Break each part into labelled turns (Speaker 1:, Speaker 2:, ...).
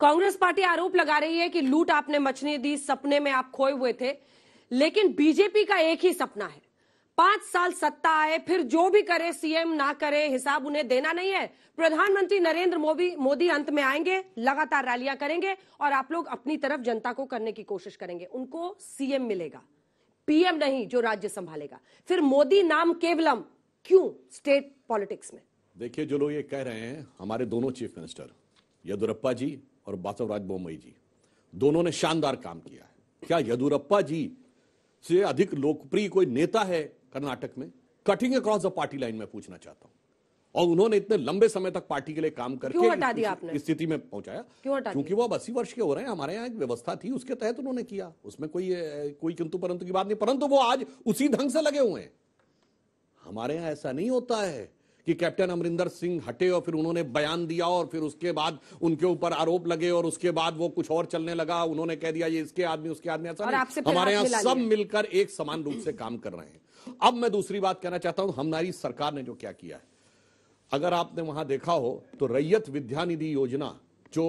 Speaker 1: Congress party आरोप लगा रही है कि लूट आपने मचने दी सपने में आप खोए हुए थे लेकिन बीजेपी का एक ही सपना है पांच साल सत्ता आए फिर जो भी करे सीएम ना करे हिसाब उन्हें देना नहीं है प्रधानमंत्री नरेंद्र मोदी मोदी अंत में आएंगे लगातार रैलियां करेंगे और आप लोग अपनी तरफ जनता को करने की कोशिश करेंगे उनको सीएम मिलेगा पीएम नहीं जो राज्य संभालेगा फिर मोदी नाम केवलम क्यों स्टेट पॉलिटिक्स में
Speaker 2: देखिए जो लोग ये कह रहे हैं हमारे दोनों चीफ मिनिस्टर येदुरप्पा जी और बासव बोमई जी दोनों ने शानदार काम किया है क्या यदुरप्पा जी से अधिक लोकप्रिय कोई नेता है कर्नाटक में cutting across the party line में पूछना चाहता हूं और उन्होंने इतने लंबे समय तक पार्टी के लिए काम करके स्थिति में पहुंचाया क्योंकि वो अब अस्सी वर्ष के हो रहे हैं हमारे यहाँ एक व्यवस्था थी उसके तहत उन्होंने किया उसमें कोई कोई किंतु परंतु की बात नहीं परंतु वो आज उसी ढंग से लगे हुए हैं हमारे यहाँ ऐसा नहीं होता है कि कैप्टन अमरिंदर सिंह हटे और फिर उन्होंने बयान दिया और फिर उसके बाद उनके ऊपर आरोप लगे और उसके बाद वो कुछ और चलने लगा उन्होंने कह दिया ये इसके आदमी उसके आदमी ऐसा हमारे यहाँ सब मिलकर एक समान रूप से काम कर रहे हैं अब मैं दूसरी बात कहना चाहता हूं हमारी सरकार ने जो क्या किया है अगर आपने वहां देखा हो तो रैयत विद्यानिधि योजना जो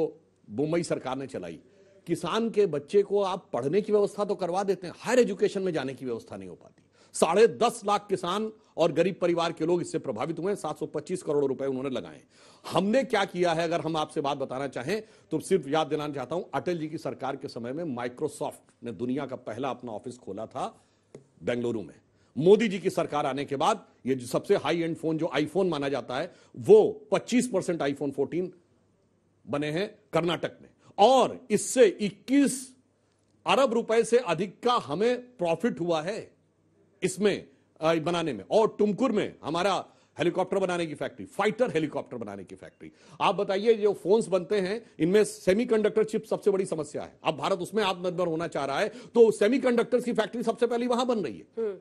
Speaker 2: मुंबई सरकार ने चलाई किसान के बच्चे को आप पढ़ने की व्यवस्था तो करवा देते हैं हायर एजुकेशन में जाने की व्यवस्था नहीं हो पाती साढ़े दस लाख किसान और गरीब परिवार के लोग इससे प्रभावित हुए सात सौ पच्चीस करोड़ रुपए उन्होंने लगाए हमने क्या किया है अगर हम आपसे बात बताना चाहें तो सिर्फ याद दिलाना चाहता हूं अटल जी की सरकार के समय में माइक्रोसॉफ्ट ने दुनिया का पहला अपना ऑफिस खोला था बेंगलुरु में मोदी जी की सरकार आने के बाद ये जो सबसे हाई एंड फोन जो आईफोन माना जाता है वो 25 परसेंट आईफोन 14 बने हैं कर्नाटक में और इससे 21 अरब रुपए से अधिक का हमें प्रॉफिट हुआ है इसमें बनाने में और टुमकुर में हमारा हेलीकॉप्टर बनाने की फैक्ट्री फाइटर हेलीकॉप्टर बनाने की फैक्ट्री आप बताइए जो फोन्स बनते हैं इनमें सेमीकंडक्टर चिप सबसे बड़ी समस्या है अब भारत उसमें आत्मनिर्भर होना चाह रहा है तो सेमीकंडक्टर्स की फैक्ट्री सबसे पहली वहां बन रही
Speaker 1: है हम्म।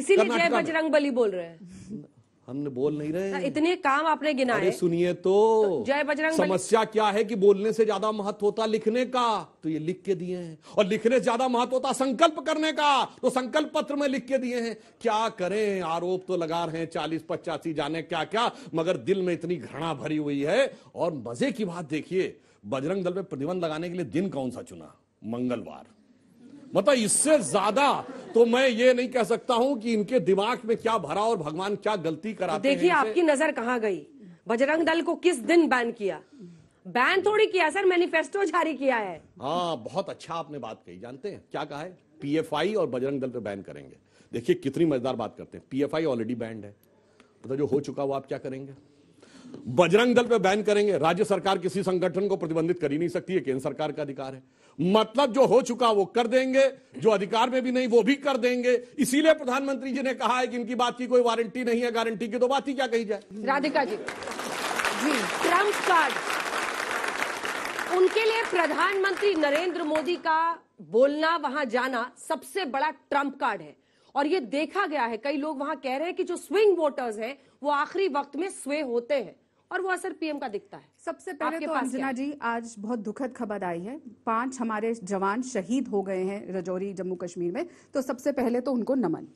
Speaker 1: इसीलिए जय बजरंग बली बोल रहे
Speaker 2: हैं हमने बोल नहीं रहे हाँ,
Speaker 1: इतने काम आपने गिनाए
Speaker 2: सुनिए तो, तो जय बजरंग समस्या क्या है कि बोलने से ज्यादा महत्व होता लिखने का तो ये लिख के दिए हैं और लिखने से ज्यादा महत्व होता संकल्प करने का तो संकल्प पत्र में लिख के दिए हैं क्या करें आरोप तो लगा रहे हैं चालीस पचासी जाने क्या क्या मगर दिल में इतनी घृणा भरी हुई है और मजे की बात देखिए बजरंग दल पर प्रतिबंध लगाने के लिए दिन कौन सा चुना मंगलवार मतलब इससे ज्यादा तो मैं ये नहीं कह सकता हूँ कि इनके दिमाग में क्या भरा और भगवान क्या गलती कराते देखिए
Speaker 1: आपकी नजर कहाँ गई बजरंग दल को किस दिन बैन किया बैन थोड़ी किया सर मैनिफेस्टो जारी किया है
Speaker 2: हाँ बहुत अच्छा आपने बात कही जानते हैं क्या कहा है पीएफआई और बजरंग दल पे बैन करेंगे देखिए कितनी मजेदार बात करते हैं पीएफआई ऑलरेडी बैंड है मतलब जो हो चुका वो आप क्या करेंगे बजरंग दल पे बैन करेंगे राज्य सरकार किसी संगठन को प्रतिबंधित कर ही नहीं सकती है केंद्र सरकार का अधिकार है मतलब जो हो चुका वो कर देंगे जो अधिकार में भी नहीं वो भी कर देंगे इसीलिए प्रधानमंत्री जी ने कहा है कि इनकी बात की कोई वारंटी नहीं है गारंटी की तो बात ही क्या कही जाए राधिका जी जी ट्रंप कार्ड
Speaker 1: उनके लिए प्रधानमंत्री नरेंद्र मोदी का बोलना वहां जाना सबसे बड़ा ट्रंप कार्ड है और ये देखा गया है कई लोग वहां कह रहे हैं कि जो स्विंग वोटर्स हैं वो आखिरी वक्त में स्वे होते हैं और वो असर पीएम का दिखता है सबसे पहले तो अंजना जी
Speaker 3: आज बहुत दुखद खबर आई है पांच हमारे जवान शहीद हो गए हैं रजौरी जम्मू कश्मीर में तो सबसे पहले तो उनको नमन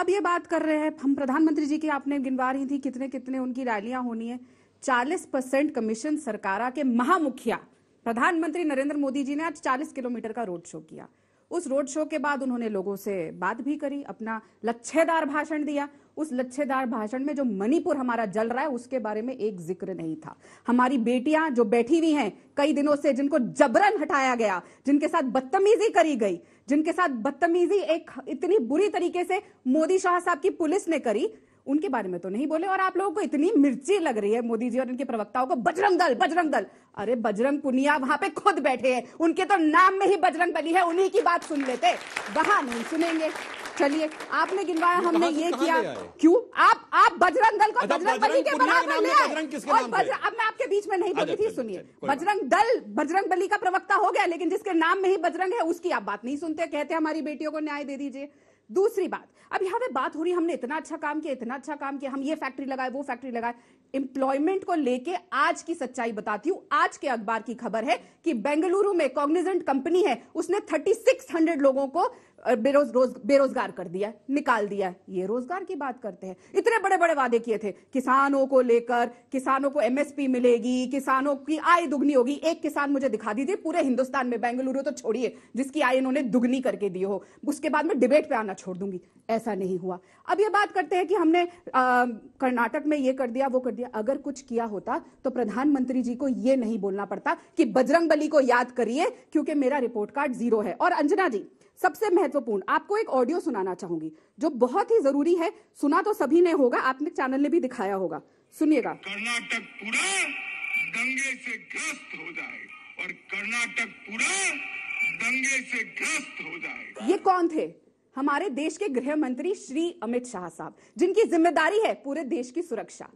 Speaker 3: अब ये बात कर रहे हैं हम प्रधानमंत्री जी की आपने गिनवा रही थी कितने कितने उनकी रैलियां होनी है चालीस परसेंट कमीशन सरकारा के महामुखिया प्रधानमंत्री नरेंद्र मोदी जी ने आज चालीस किलोमीटर का रोड शो किया उस रोड शो के बाद उन्होंने लोगों से बात भी करी अपना लच्छेदार भाषण दिया उस लच्छेदार भाषण में जो मणिपुर हमारा जल रहा है उसके बारे में एक जिक्र नहीं था हमारी बेटियां जो बैठी हुई हैं कई दिनों से जिनको जबरन हटाया गया जिनके साथ बदतमीजी करी गई जिनके साथ बदतमीजी एक इतनी बुरी तरीके से मोदी शाह साहब की पुलिस ने करी उनके बारे में तो नहीं बोले और आप लोगों को इतनी मिर्ची लग रही है मोदी जी और इनके प्रवक्ताओं को बजरंग दल बजरंग दल अरे बजरंग पुनिया वहां पे खुद बैठे हैं उनके तो नाम में ही बजरंग बली है उन्हीं की बात सुन लेते वहां नहीं सुनेंगे चलिए आपने गिनवाया हमने ये किया क्यों आप आप बजरंग दल को अच्छा, बजरंग बली के बराबर ले आए और अब मैं आपके बीच में नहीं बोली अच्छा, थी अच्छा, सुनिए बजरंग दल बजरंग बली का प्रवक्ता हो गया लेकिन जिसके नाम में ही बजरंग है उसकी आप बात नहीं सुनते कहते हमारी बेटियों को न्याय दे दीजिए दूसरी बात अब यहाँ पे बात हो रही हमने इतना अच्छा काम किया इतना अच्छा काम किया हम ये फैक्ट्री लगाए वो फैक्ट्री लगाए इंप्लॉयमेंट को लेके आज की सच्चाई बताती हूँ आज के अखबार की खबर है कि बेंगलुरु में कॉग्निजेंट कंपनी है उसने 3600 लोगों को बेरोज रोज बेरोजगार कर दिया निकाल दिया ये रोजगार की बात करते हैं इतने बड़े बड़े वादे किए थे किसानों को लेकर किसानों को एमएसपी मिलेगी किसानों की आय दुगनी होगी एक किसान मुझे दिखा दीजिए पूरे हिंदुस्तान में बेंगलुरु तो छोड़िए जिसकी आय इन्होंने दुगनी करके दी हो उसके बाद में डिबेट पे आना छोड़ दूंगी ऐसा नहीं हुआ अब ये बात करते हैं कि हमने कर्नाटक में ये कर दिया वो कर दिया अगर कुछ किया होता तो प्रधानमंत्री जी को ये नहीं बोलना पड़ता कि बजरंग बली को याद करिए क्योंकि मेरा रिपोर्ट कार्ड जीरो है और अंजना जी सबसे महत्वपूर्ण आपको एक ऑडियो सुनाना चाहूंगी जो बहुत ही जरूरी है सुना तो सभी ने होगा आपने चैनल ने भी दिखाया होगा सुनिएगा कर्नाटक पूरा दंगे से ग्रस्त हो जाए और कर्नाटक पूरा दंगे से ग्रस्त हो जाए ये कौन थे हमारे देश के गृह मंत्री श्री अमित शाह साहब जिनकी जिम्मेदारी है पूरे देश की सुरक्षा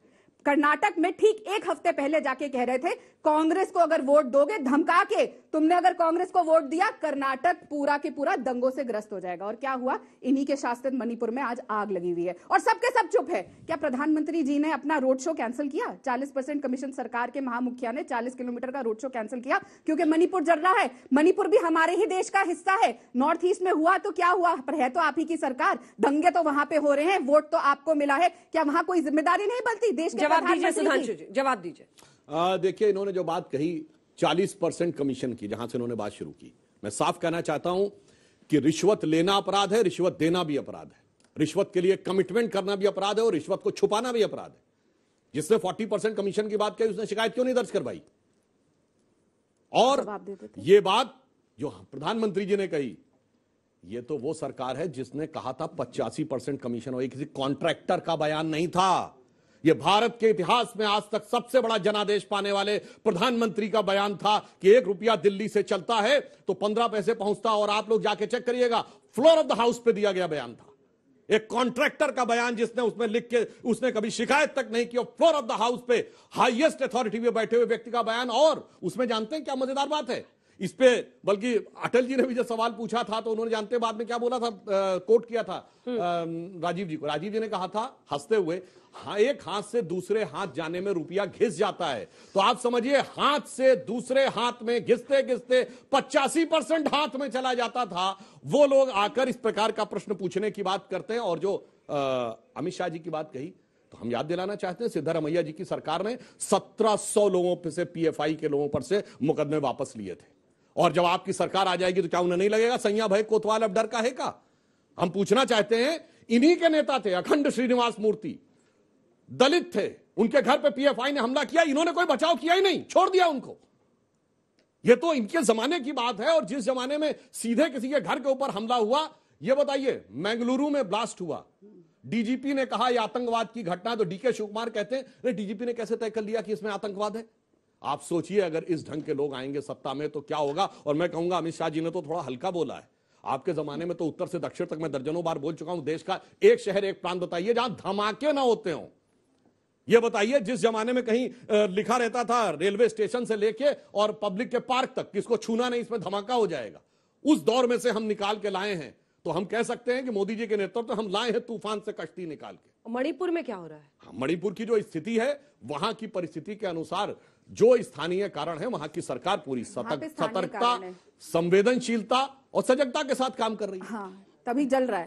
Speaker 3: कर्नाटक में ठीक एक हफ्ते पहले जाके कह रहे थे कांग्रेस को अगर वोट दोगे धमका के तुमने अगर कांग्रेस को वोट दिया कर्नाटक पूरा के पूरा दंगों से ग्रस्त हो जाएगा और क्या हुआ इन्हीं के शासित मणिपुर में आज आग लगी हुई है और सबके सब चुप है क्या प्रधानमंत्री जी ने अपना रोड शो कैंसिल किया चालीस परसेंट कमीशन सरकार के महामुखिया ने चालीस किलोमीटर का रोड शो कैंसिल किया क्योंकि मणिपुर जड़ रहा है मणिपुर भी हमारे ही देश का हिस्सा है नॉर्थ ईस्ट में हुआ तो क्या हुआ पर है तो आप ही की सरकार दंगे तो वहां पे हो रहे हैं वोट तो आपको मिला है क्या वहां कोई जिम्मेदारी नहीं बनती देश के जवाब दीजिए सुधांशु जी
Speaker 2: जवाब दीजिए देखिए इन्होंने जो बात कही 40 परसेंट कमीशन की जहां से इन्होंने बात शुरू की मैं साफ कहना चाहता हूं कि रिश्वत लेना अपराध है रिश्वत देना भी अपराध है रिश्वत के लिए कमिटमेंट करना भी अपराध है और रिश्वत को छुपाना भी अपराध है जिसने 40 परसेंट कमीशन की बात कही उसने शिकायत क्यों नहीं दर्ज करवाई और ये बात जो प्रधानमंत्री जी ने कही ये तो वो सरकार है जिसने कहा था पचासी परसेंट कमीशन होगी किसी कॉन्ट्रैक्टर का बयान नहीं था यह भारत के इतिहास में आज तक सबसे बड़ा जनादेश पाने वाले प्रधानमंत्री का बयान था कि एक रुपया दिल्ली से चलता है तो पंद्रह पैसे पहुंचता और आप लोग जाके चेक करिएगा फ्लोर ऑफ द हाउस पे दिया गया बयान था एक कॉन्ट्रैक्टर का बयान जिसने उसमें लिख के उसने कभी शिकायत तक नहीं की और फ्लोर ऑफ द हाउस पे हाईएस्ट अथॉरिटी में बैठे हुए व्यक्ति का बयान और उसमें जानते हैं क्या मजेदार बात है इस पे बल्कि अटल जी ने भी जब सवाल पूछा था तो उन्होंने जानते बाद में क्या बोला था आ, कोट किया था आ, हम्म। राजीव जी को राजीव जी ने कहा था हंसते हुए हाँ एक हाथ से दूसरे हाथ जाने में रुपया घिस जाता है तो आप समझिए हाथ से दूसरे हाथ में घिसते घिसते पचासी परसेंट हाथ में चला जाता था वो लोग आकर इस प्रकार का प्रश्न पूछने की बात करते हैं और जो अमित शाह जी की बात कही तो हम याद दिलाना चाहते हैं सिद्धारमैया जी की सरकार ने 1700 लोगों पर से पीएफआई के लोगों पर से मुकदमे वापस लिए थे और जब आपकी सरकार आ जाएगी तो क्या उन्हें नहीं लगेगा सैया भाई कोतवाल अब डर का है का हम पूछना चाहते हैं इन्हीं के नेता थे अखंड श्रीनिवास मूर्ति दलित थे उनके घर पे पीएफआई ने हमला किया इन्होंने कोई बचाव किया ही नहीं छोड़ दिया उनको ये तो इनके जमाने की बात है और जिस जमाने में सीधे किसी के घर के ऊपर हमला हुआ ये बताइए मैंगलुरु में ब्लास्ट हुआ डीजीपी ने कहा आतंकवाद की घटना तो डीके शिवकुमार कहते हैं डीजीपी ने कैसे तय कर लिया कि इसमें आतंकवाद है आप सोचिए अगर इस ढंग के लोग आएंगे सत्ता में तो क्या होगा और मैं कहूंगा अमित शाह जी ने तो थोड़ा हल्का बोला है आपके जमाने में तो उत्तर से दक्षिण तक मैं दर्जनों बार बोल चुका हूं देश का एक शहर एक प्रांत बताइए जहां धमाके ना होते हो यह बताइए जिस जमाने में कहीं लिखा रहता था रेलवे स्टेशन से लेके और पब्लिक के पार्क तक किसको छूना नहीं इसमें धमाका हो जाएगा उस दौर में से हम निकाल के लाए हैं तो हम कह सकते हैं कि मोदी जी के नेतृत्व तो हम लाए हैं तूफान से कश्ती निकाल
Speaker 1: के मणिपुर में क्या हो रहा है
Speaker 2: हाँ, मणिपुर की जो स्थिति है वहां की परिस्थिति के अनुसार जो स्थानीय कारण है वहां की सरकार पूरी सतर्कता संवेदनशीलता और सजगता के साथ काम कर रही है हाँ, तभी
Speaker 3: जल रहा है